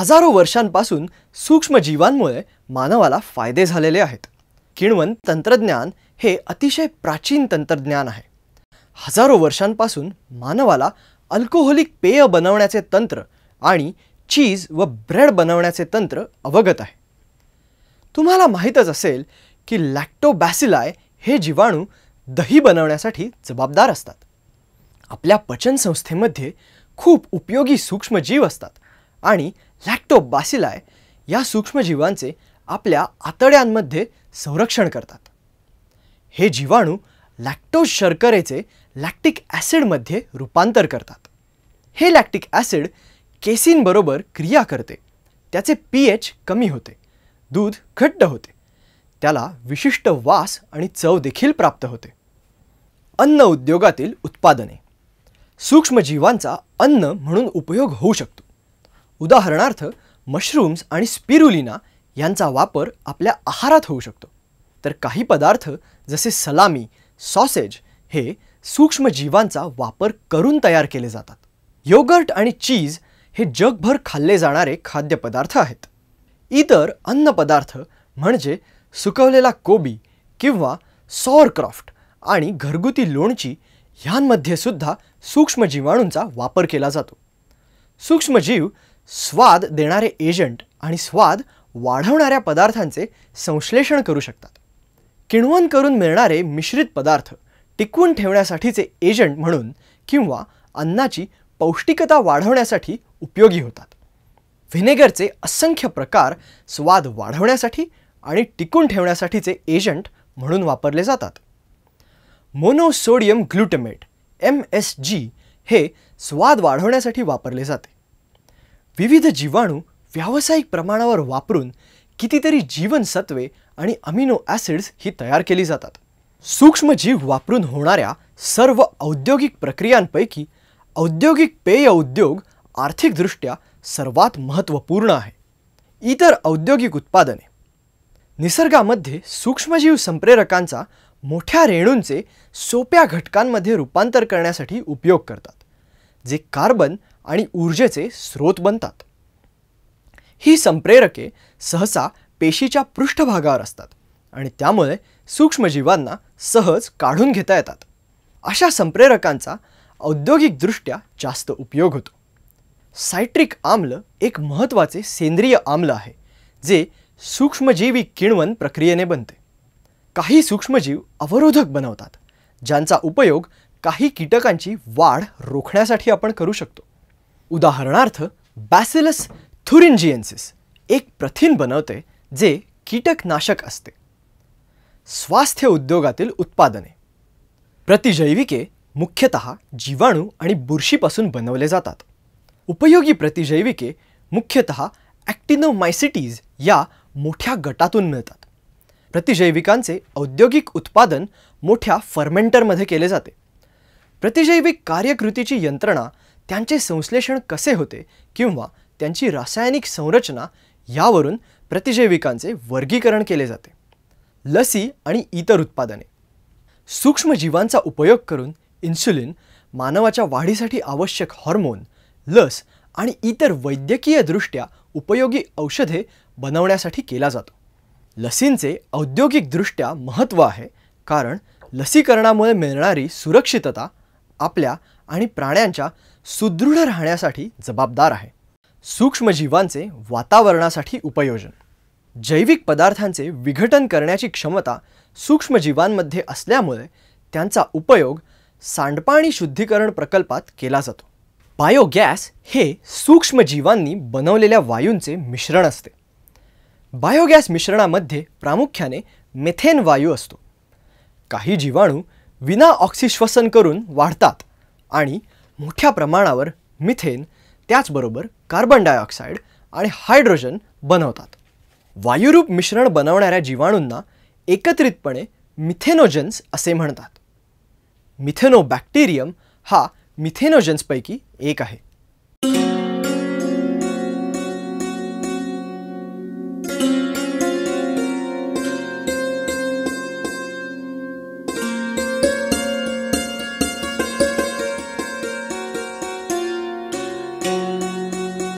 हजारो वर्षांपासून सूक्ष्मजीवांमुळे मानवाला फायदे झालेले आहेत किण्वन तंत्रज्ञान हे अतिशय प्राचीन तंत्रज्ञान आहे हजारो वर्षांपासून मानवाला अल्कोहोलिक पेय बनवण्याचे तंत्र आणि चीज व ब्रेड बनवण्याचे तंत्र अवगत आहे तुम्हाला माहीतच असेल की लॅक्टोबॅसिलाय हे जीवाणू दही बनवण्यासाठी जबाबदार असतात आपल्या पचनसंस्थेमध्ये खूप उपयोगी सूक्ष्मजीव असतात आणि बासिलाय या सूक्ष्मजीवांचे आपल्या आतड्यांमध्ये संरक्षण करतात हे जीवाणू लॅक्टोज शर्करेचे लॅक्टिक ॲसिडमध्ये रूपांतर करतात हे लॅक्टिक ॲसिड केसिनबरोबर क्रिया करते त्याचे पी एच कमी होते दूध घट्ट होते त्याला विशिष्ट वास आणि चव देखील प्राप्त होते अन्न उद्योगातील उत्पादने सूक्ष्मजीवांचा अन्न म्हणून उपयोग होऊ शकतो उदाहरणार्थ मशरूम्स आणि स्पिरुलिना यांचा वापर आपल्या आहारात होऊ शकतो तर काही पदार्थ जसे सलामी सॉसेज हे सूक्ष्मजीवांचा वापर करून तयार केले जातात योगर्ट आणि चीज हे जगभर खाल्ले जाणारे खाद्यपदार्थ आहेत इतर अन्नपदार्थ म्हणजे सुकवलेला कोबी किंवा सॉरक्रॉफ्ट आणि घरगुती लोणची ह्यांमध्ये सुद्धा सूक्ष्मजीवाणूंचा वापर केला जातो सूक्ष्मजीव स्वाद देणारे एजंट आणि स्वाद वाढवणाऱ्या पदार्थांचे संश्लेषण करू शकतात किण्वन करून मिळणारे मिश्रित पदार्थ टिकवून ठेवण्यासाठीचे एजंट म्हणून किंवा अन्नाची पौष्टिकता वाढवण्यासाठी उपयोगी होतात व्हिनेगरचे असंख्य प्रकार स्वाद वाढवण्यासाठी आणि टिकून ठेवण्यासाठीचे एजंट म्हणून वापरले जातात monosodium glutamate M S G हे स्वाद वाढवण्यासाठी वापरले जाते विविध जीवाणू व्यावसायिक प्रमाणावर वापरून कितीतरी जीवनसत्वे आणि अमिनो ॲसिड्स ही तयार केली जातात सूक्ष्मजीव वापरून होणाऱ्या सर्व औद्योगिक प्रक्रियांपैकी औद्योगिक पेय उद्योग आर्थिकदृष्ट्या सर्वात महत्त्वपूर्ण आहे इतर औद्योगिक उत्पादने निसर्गामध्ये सूक्ष्मजीव संप्रेरकांचा मोठ्या रेणूंचे सोप्या घटकांमध्ये रूपांतर करण्यासाठी उपयोग करतात जे कार्बन आणि ऊर्जेचे स्रोत बनतात ही संप्रेरके सहसा पेशीच्या पृष्ठभागावर असतात आणि त्यामुळे सूक्ष्मजीवांना सहज काढून घेता येतात अशा संप्रेरकांचा औद्योगिकदृष्ट्या जास्त उपयोग होतो सायट्रिक आम्ल एक महत्त्वाचे सेंद्रिय आम्ल आहे जे सूक्ष्मजीवी किण्वन प्रक्रियेने बनते काही सूक्ष्मजीव अवरोधक बनवतात ज्यांचा उपयोग काही कीटकांची वाढ रोखण्यासाठी आपण करू शकतो उदाहरणार्थ बॅसिलस थुरिंजिएन्सिस एक प्रथिन बनवते जे कीटकनाशक असते स्वास्थ्य उद्योगातील उत्पादने प्रतिजैविके मुख्यत जीवाणू आणि बुरशीपासून बनवले जातात उपयोगी प्रतिजैविके मुख्यत ॲक्टिनोमायसिटीज या मोठ्या गटातून मिळतात प्रतिजैविकांचे औद्योगिक उत्पादन मोठ्या फर्मेंटरमध्ये केले जाते प्रतिजैविक कार्यकृतीची यंत्रणा त्यांचे संश्लेषण कसे होते किंवा त्यांची रासायनिक संरचना यावरून प्रतिजैविकांचे वर्गीकरण केले जाते लसी आणि इतर उत्पादने सूक्ष्मजीवांचा उपयोग करून इन्सुलिन मानवाच्या वाढीसाठी आवश्यक हॉर्मोन लस आणि इतर वैद्यकीयदृष्ट्या उपयोगी औषधे बनवण्यासाठी केला जातो लसींचे औद्योगिकदृष्ट्या महत्त्व आहे कारण लसीकरणामुळे मिळणारी सुरक्षितता आपल्या आणि प्राण्यांच्या सुदृढ राहण्यासाठी जबाबदार आहे सूक्ष्मजीवांचे वातावरणासाठी उपयोजन जैविक पदार्थांचे विघटन करण्याची क्षमता सूक्ष्मजीवांमध्ये असल्यामुळे त्यांचा उपयोग सांडपाणी शुद्धीकरण प्रकल्पात केला जातो बायोगॅस हे सूक्ष्मजीवांनी बनवलेल्या वायूंचे मिश्रण असते बायोगॅस मिश्रणामध्ये प्रामुख्याने मेथेन वायू असतो काही जीवाणू विना ऑक्सिश्वसन करून वाढतात आणि मोठ्या प्रमाणावर मिथेन त्याचबरोबर कार्बन डायऑक्साईड आणि हायड्रोजन बनवतात वायुरूप मिश्रण बनवणाऱ्या जीवाणूंना एकत्रितपणे मिथेनोजन्स असे म्हणतात मिथेनोबॅक्टेरियम हा मिथेनोजन्सपैकी एक आहे